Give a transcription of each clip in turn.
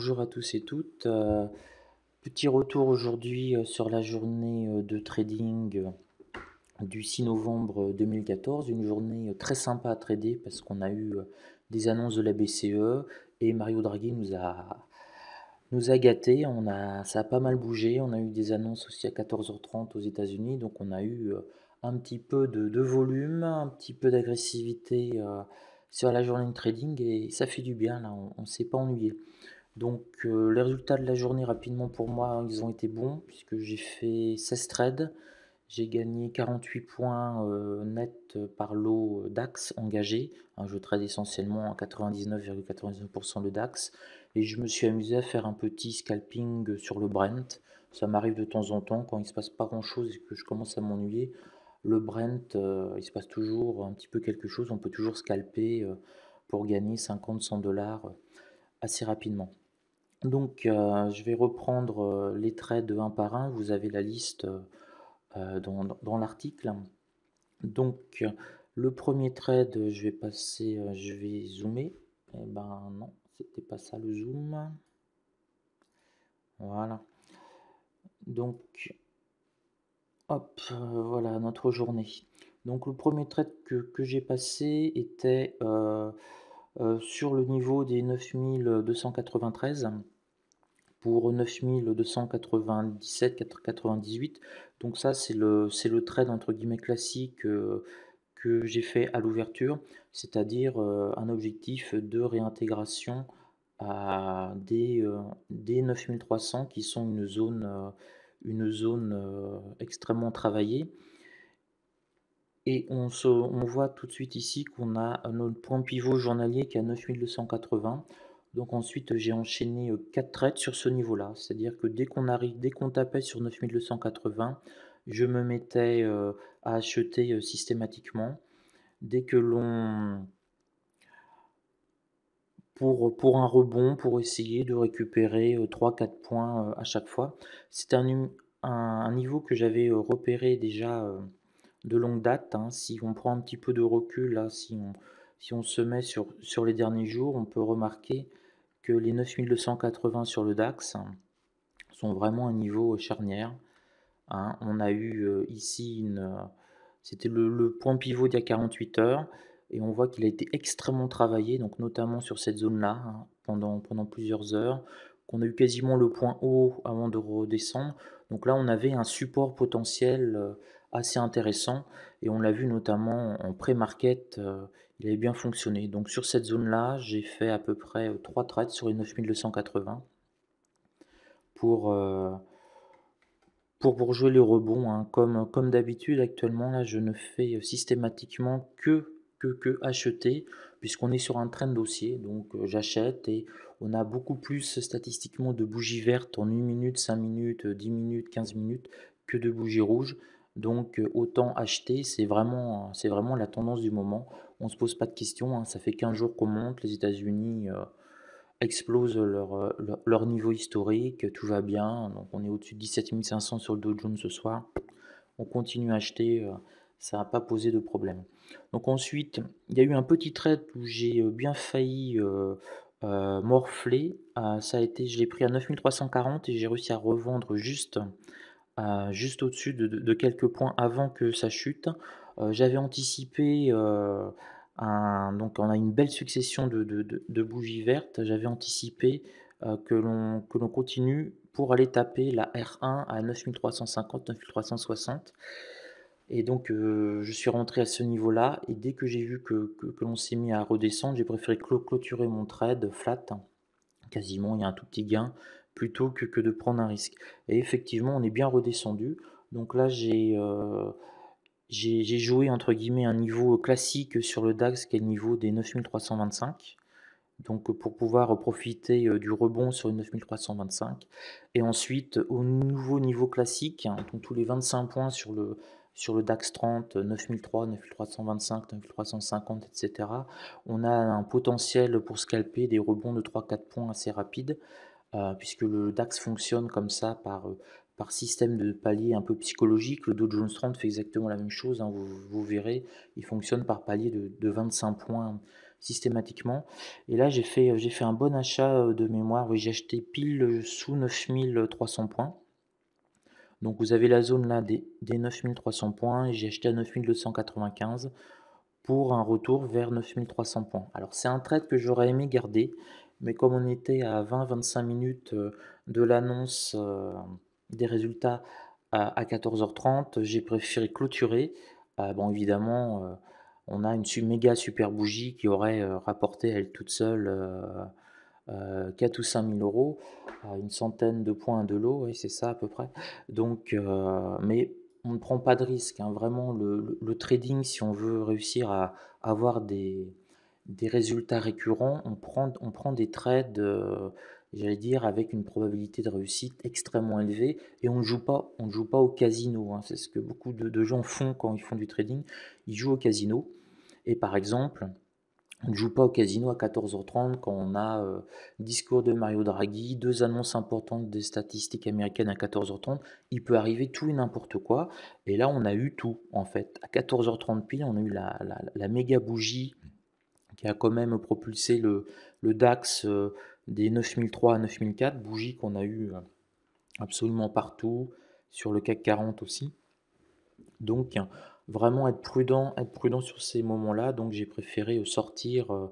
Bonjour à tous et toutes. Euh, petit retour aujourd'hui euh, sur la journée euh, de trading du 6 novembre 2014. Une journée très sympa à trader parce qu'on a eu des annonces de la BCE et Mario Draghi nous a, nous a gâtés. On a, ça a pas mal bougé. On a eu des annonces aussi à 14h30 aux États-Unis. Donc on a eu un petit peu de, de volume, un petit peu d'agressivité sur la journée de trading et ça fait du bien. Là, on ne s'est pas ennuyé. Donc euh, les résultats de la journée rapidement pour moi, hein, ils ont été bons puisque j'ai fait 16 trades. J'ai gagné 48 points nets euh, net euh, par lot DAX engagé. Hein, je trade essentiellement à 99,99% de DAX. Et je me suis amusé à faire un petit scalping sur le Brent. Ça m'arrive de temps en temps quand il ne se passe pas grand-chose et que je commence à m'ennuyer. Le Brent, il se passe toujours un petit peu quelque chose. On peut toujours scalper pour gagner 50-100 dollars assez rapidement. Donc, euh, je vais reprendre, euh, les trades de un par un. Vous avez la liste, euh, dans l'article. Donc, le premier trade, je vais passer, je vais zoomer. Eh ben, non, c'était pas ça le zoom. Voilà. Donc hop, voilà notre journée. Donc le premier trade que j'ai passé était, euh, sur le niveau des 9293 pour 9297 98 donc ça c'est le c'est le trade entre guillemets classique euh, que j'ai fait à l'ouverture c'est à dire euh, un objectif de réintégration à des, des 9300 qui sont une zone une zone extrêmement travaillée et on, on voit tout de suite ici qu'on a notre point pivot journalier qui est à 9280. Donc ensuite, j'ai enchaîné 4 euh, traits sur ce niveau-là. C'est-à-dire que dès qu'on arrive, dès qu'on tapait sur 9280, je me mettais euh, à acheter euh, systématiquement. Dès que l'on... Pour, pour un rebond, pour essayer de récupérer 3-4 points à chaque fois. C'est un, niveau que j'avais repéré déjà de longue date. Hein. Si on prend un petit peu de recul, là, si on, si on se met sur, sur les derniers jours, on peut remarquer que les 9280 sur le DAX sont vraiment un niveau euh, charnière. Hein. On a eu euh, ici une. Euh, c'était le, point pivot d'il y a 48 heures et on voit qu'il a été extrêmement travaillé, donc notamment sur cette zone-là hein, pendant, pendant plusieurs heures, qu'on a eu quasiment le point haut avant de redescendre. Donc là, on avait un support potentiel assez intéressant et on l'a vu notamment en pré-market, euh, il avait bien fonctionné. Donc sur cette zone-là, j'ai fait à peu près 3 euh, trades sur les 9280 pour, euh, pour, pour jouer les rebonds. Hein. Comme, comme d'habitude actuellement, là je ne fais systématiquement que, que, que acheter puisqu'on est sur un train de dossier. Donc j'achète et on a beaucoup plus statistiquement de bougies vertes en 1 minute, 5 minutes, 10 minutes, 15 minutes que de bougies rouges. Donc euh, autant acheter, c'est vraiment, la tendance du moment. On ne se pose pas de questions, hein. ça fait 15 jours qu'on monte, les États-Unis euh, explosent euh, leur, niveau historique, tout va bien, donc on est au-dessus de 17 500 sur le Dow Jones ce soir. On continue à acheter, ça n'a pas posé de problème. Donc ensuite, il y a eu un petit trade où j'ai bien failli morfler. Ah, ça a été, je l'ai pris à 9340 et j'ai réussi à revendre juste juste au-dessus de, quelques points avant que ça chute. Euh, j'avais anticipé, euh, donc on a une belle succession de, bougies vertes. J'avais anticipé euh, que l'on continue pour aller taper la R1 à 9350, 9360. Et donc, je suis rentré à ce niveau-là. Et dès que j'ai vu que, que l'on s'est mis à redescendre, j'ai préféré clôturer mon trade flat. Quasiment, il y a un tout petit gain plutôt que, que, de prendre un risque. Et effectivement, on est bien redescendu. Donc là, j'ai euh, j'ai joué entre guillemets un niveau classique sur le DAX qui est le niveau des 9325. Donc euh, pour pouvoir profiter euh, du rebond sur les 9325. Et ensuite, au nouveau niveau classique, hein, tous les 25 points sur le, sur le DAX 30, 9003, 9325, 9350, etc., on a un potentiel pour scalper des rebonds de 3-4 points assez rapides. Euh, puisque le DAX fonctionne comme ça par, euh, par système de palier un peu psychologique. Le Dow Jones 30 fait exactement la même chose, hein, vous, verrez, il fonctionne par palier de, 25 points systématiquement. Et là, j'ai fait, j'ai fait un bon achat euh, de mémoire, j'ai acheté pile sous 9300 points. Donc vous avez la zone là des, des 9300 points j'ai acheté à 9295 pour un retour vers 9300 points. Alors c'est un trade que j'aurais aimé garder mais comme on était à 20-25 minutes euh, de l'annonce euh, des résultats à 14h30, j'ai préféré clôturer. Ah, bon, évidemment, euh, on a une méga super bougie qui aurait rapporté à elle toute seule 4 ou 5 000 euros, une centaine de points de l'eau, et c'est ça à peu près. Donc, mais on ne prend pas de risque. Hein. Vraiment, le, trading, si on veut réussir à avoir des, des résultats récurrents, on prend, on prend des trades, euh, j'allais dire, avec une probabilité de réussite extrêmement élevée et on ne joue pas, on joue pas au casino. Hein. C'est ce que beaucoup de, gens font quand ils font du trading. Ils jouent au casino et par exemple, on ne joue pas au casino à 14h30 quand on a euh, discours de Mario Draghi, deux annonces importantes des statistiques américaines à 14h30. Il peut arriver tout et n'importe quoi. Et là, on a eu tout, en fait. À 14h30 pile, on a eu la, la méga bougie qui a quand même propulsé le, le DAX euh, des 9003 à 9004, bougie qu'on a eu euh, absolument partout, sur le CAC 40 aussi. Donc vraiment être prudent, être prudent sur ces moments-là. Donc j'ai préféré sortir euh,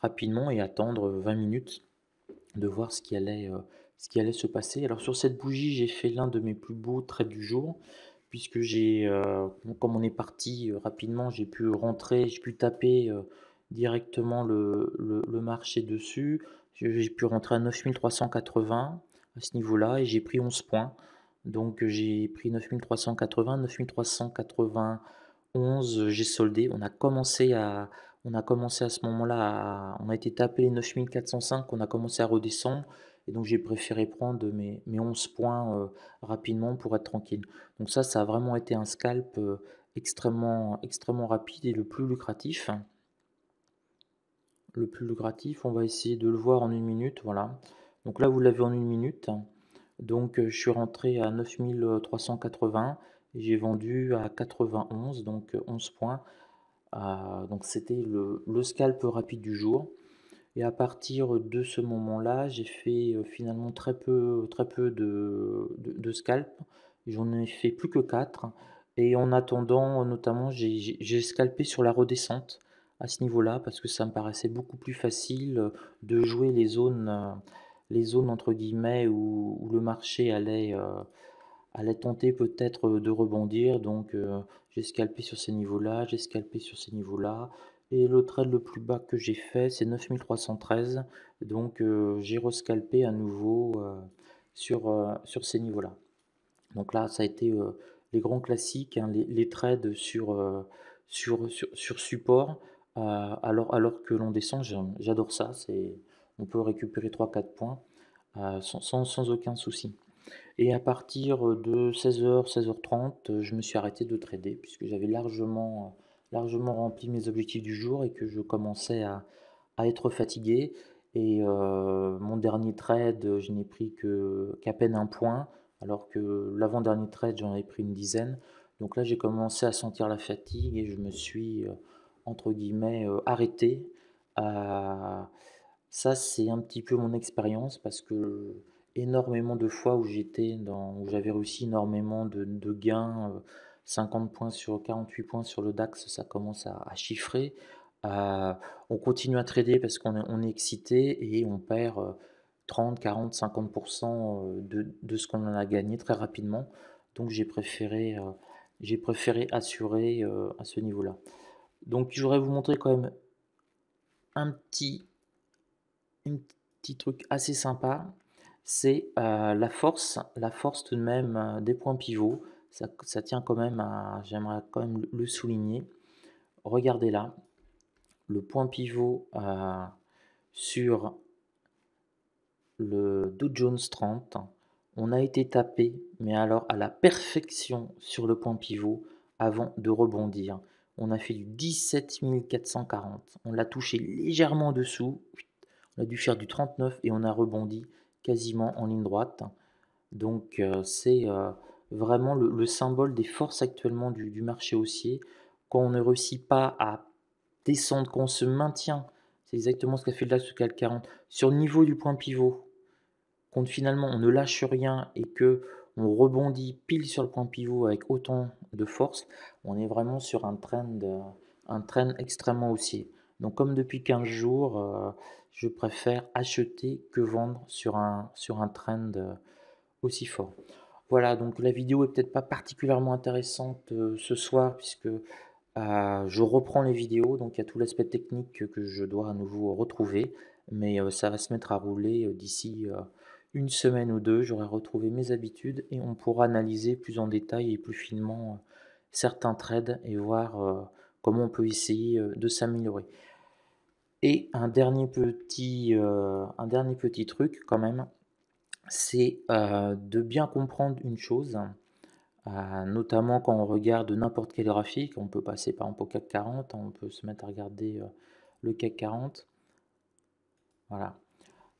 rapidement et attendre 20 minutes de voir ce qui allait, ce qui allait se passer. Alors sur cette bougie, j'ai fait l'un de mes plus beaux traits du jour puisque j'ai, comme on est parti rapidement, j'ai pu rentrer, j'ai pu taper directement le, marché dessus. J'ai pu rentrer à 9380 à ce niveau-là et j'ai pris 11 points. Donc j'ai pris 9380, 9391, j'ai soldé. On a commencé à, on a commencé à ce moment-là, on a été tapé les 9405, on a commencé à redescendre. Et donc j'ai préféré prendre mes, mes 11 points euh, rapidement pour être tranquille. Donc ça, ça a vraiment été un scalp euh, extrêmement, extrêmement rapide et le plus lucratif le plus lucratif. On va essayer de le voir en une minute. Voilà. Donc là, vous l'avez en une minute. Donc euh, je suis rentré à 9380 et j'ai vendu à 91, donc 11 euh, points. Euh, donc c'était le, scalp rapide du jour. Et à partir de ce moment-là, j'ai fait finalement très peu, très peu de, de scalp. J'en ai fait plus que 4. Et en attendant, notamment, j'ai scalpé sur la redescente à ce niveau-là parce que ça me paraissait beaucoup plus facile euh, de jouer les zones, euh, les zones entre guillemets où, le marché allait, euh, allait tenter peut-être de rebondir. Donc j'ai scalpé sur ces niveaux-là, j'ai scalpé sur ces niveaux-là. Et le trade le plus bas que j'ai fait, c'est 9313. Donc j'ai rescalpé à nouveau sur, sur ces niveaux-là. Donc là, ça a été les grands classiques, hein, les, trades sur, sur, sur support. Euh, alors, alors que l'on descend, j'adore ça. on peut récupérer 3-4 points euh, sans, aucun souci. Et à partir de 16h, 16h30, je me suis arrêté de trader puisque j'avais largement, largement rempli mes objectifs du jour et que je commençais à, être fatigué. Et euh, mon dernier trade, je n'ai pris que, qu'à peine un point, alors que l'avant-dernier trade, j'en ai pris une dizaine. Donc là, j'ai commencé à sentir la fatigue et je me suis entre guillemets, euh, arrêté. Euh, ça, c'est un petit peu mon expérience parce que énormément de fois où j'étais j'avais réussi énormément de, de, gains 50 euh, points sur 48 points sur le DAX ça commence à, chiffrer on continue à trader parce qu'on est, on excité et on perd 30 40 50% de, ce qu'on en a gagné très rapidement donc j'ai préféré assurer à ce niveau là donc je voudrais vous montrer quand même un petit, truc assez sympa. C'est euh, la force, la force tout de même euh, des points pivots. Ça, tient quand même j'aimerais quand même le souligner. Regardez là, le point pivot euh, sur le Dow Jones 30, on a été tapé, mais alors à la perfection sur le point pivot avant de rebondir on a fait du 17 440. On l'a touché légèrement en dessous. On a dû faire du 39 et on a rebondi quasiment en ligne droite. Donc euh, c'est euh, vraiment le, symbole des forces actuellement du, marché haussier. Quand on ne réussit pas à descendre, quand on se maintient, c'est exactement ce qu'a fait le DAX 40, sur le niveau du point pivot, quand finalement on ne lâche rien et que on rebondit pile sur le point pivot avec autant de force, on est vraiment sur un trend, euh, un trend extrêmement haussier. Donc comme depuis 15 jours, euh, je préfère acheter que vendre sur un, sur un trend euh, aussi fort. Voilà, donc la vidéo est peut-être pas particulièrement intéressante ce soir puisque je reprends les vidéos, donc il y a tout l'aspect technique que je dois à nouveau retrouver, mais ça va se mettre à rouler d'ici une semaine ou deux, j'aurai retrouvé mes habitudes et on pourra analyser plus en détail et plus finement euh, certains trades et voir euh, comment on peut essayer euh, de s'améliorer. Et un dernier petit, un dernier petit truc quand même, c'est de bien comprendre une chose, notamment quand on regarde n'importe quel graphique, on peut passer par un au CAC 40, on peut se mettre à regarder le CAC 40. Voilà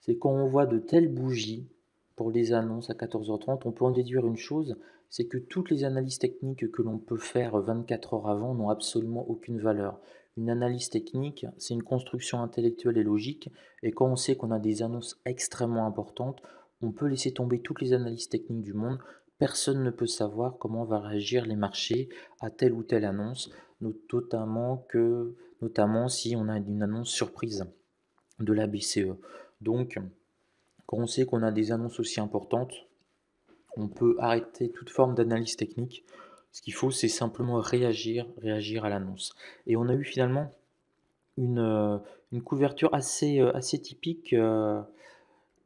c'est quand on voit de telles bougies pour les annonces à 14h30, on peut en déduire une chose, c'est que toutes les analyses techniques que l'on peut faire 24 heures avant n'ont absolument aucune valeur. Une analyse technique, c'est une construction intellectuelle et logique, et quand on sait qu'on a des annonces extrêmement importantes, on peut laisser tomber toutes les analyses techniques du monde, personne ne peut savoir comment va réagir les marchés à telle ou telle annonce, notamment, que, notamment si on a une annonce surprise de la BCE. Donc, quand on sait qu'on a des annonces aussi importantes, on peut arrêter toute forme d'analyse technique. Ce qu'il faut, c'est simplement réagir, réagir à l'annonce. Et on a eu finalement une, euh, couverture assez, euh, typique euh,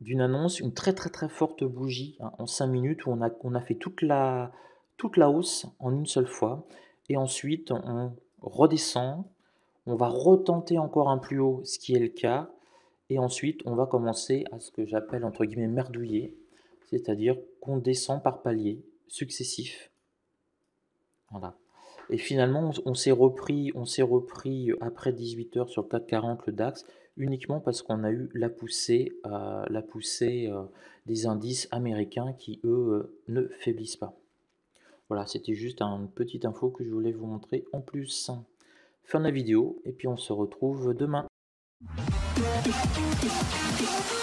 d'une annonce, une très très très forte bougie hein, en 5 minutes où on a, fait toute la, toute la hausse en une seule fois. Et ensuite, on redescend, on va retenter encore un plus haut, ce qui est le cas, et ensuite, on va commencer à ce que j'appelle entre guillemets merdouiller, c'est-à-dire qu'on descend par paliers successifs. Voilà. Et finalement, on, s'est repris, on s'est repris euh, après 18h sur le le DAX, uniquement parce qu'on a eu la poussée, euh, la poussée euh, des indices américains qui, eux, ne faiblissent pas. Voilà, c'était juste une petite info que je voulais vous montrer en plus. Fin de la vidéo, et puis on se retrouve demain. Thank you.